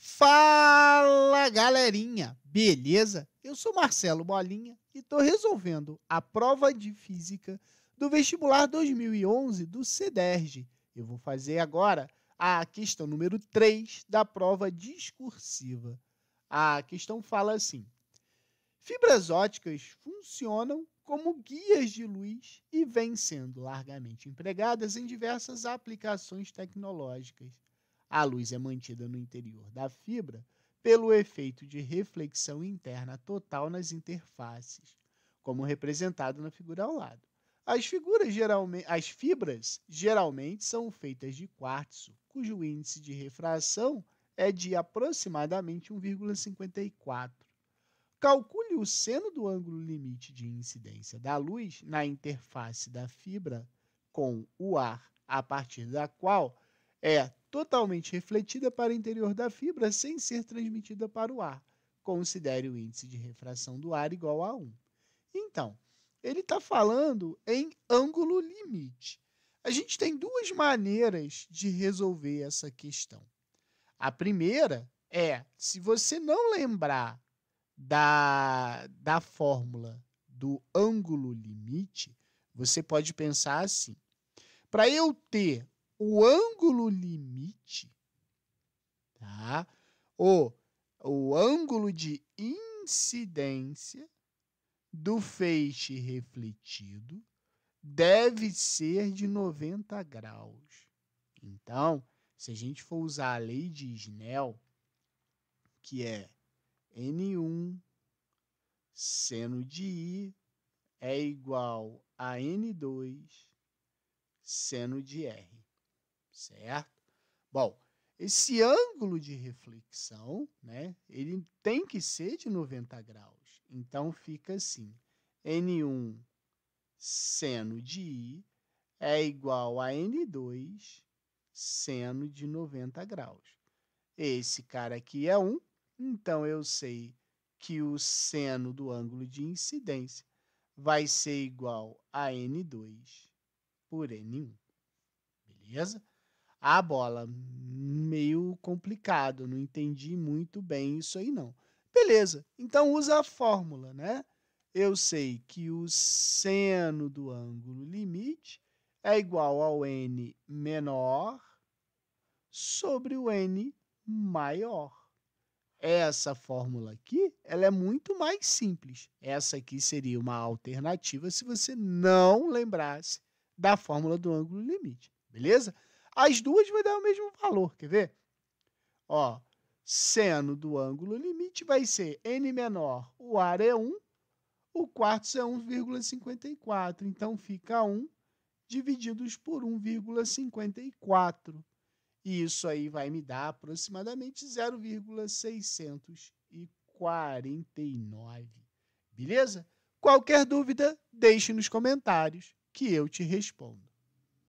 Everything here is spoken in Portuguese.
Fala galerinha, beleza? Eu sou Marcelo Bolinha e estou resolvendo a prova de física do vestibular 2011 do CEDERJ. Eu vou fazer agora a questão número 3 da prova discursiva. A questão fala assim: Fibras óticas funcionam como guias de luz e vêm sendo largamente empregadas em diversas aplicações tecnológicas. A luz é mantida no interior da fibra pelo efeito de reflexão interna total nas interfaces, como representado na figura ao lado. As, figuras geralmente, as fibras geralmente são feitas de quartzo, cujo índice de refração é de aproximadamente 1,54. Calcule o seno do ângulo limite de incidência da luz na interface da fibra com o ar, a partir da qual é totalmente refletida para o interior da fibra sem ser transmitida para o ar. Considere o índice de refração do ar igual a 1. Então, ele está falando em ângulo limite. A gente tem duas maneiras de resolver essa questão. A primeira é, se você não lembrar da, da fórmula do ângulo limite, você pode pensar assim: para eu ter o ângulo limite, tá? O, o ângulo de incidência do feixe refletido deve ser de 90 graus. Então, se a gente for usar a lei de Snell, que é N1 seno de I é igual a N2 seno de R certo? Bom, esse ângulo de reflexão, né, ele tem que ser de 90 graus. Então fica assim: N1 seno de I é igual a N2 seno de 90 graus. Esse cara aqui é 1, então eu sei que o seno do ângulo de incidência vai ser igual a N2 por N1. Beleza? a bola. Meio complicado, não entendi muito bem isso aí não. Beleza, então usa a fórmula, né? Eu sei que o seno do ângulo limite é igual ao n menor sobre o n maior. Essa fórmula aqui, ela é muito mais simples. Essa aqui seria uma alternativa se você não lembrasse da fórmula do ângulo limite, beleza? As duas vão dar o mesmo valor, quer ver? Ó, seno do ângulo limite vai ser n menor, o ar é 1, o quarto é 1,54. Então, fica 1 divididos por 1,54. E isso aí vai me dar aproximadamente 0,649. Beleza? Qualquer dúvida, deixe nos comentários que eu te respondo.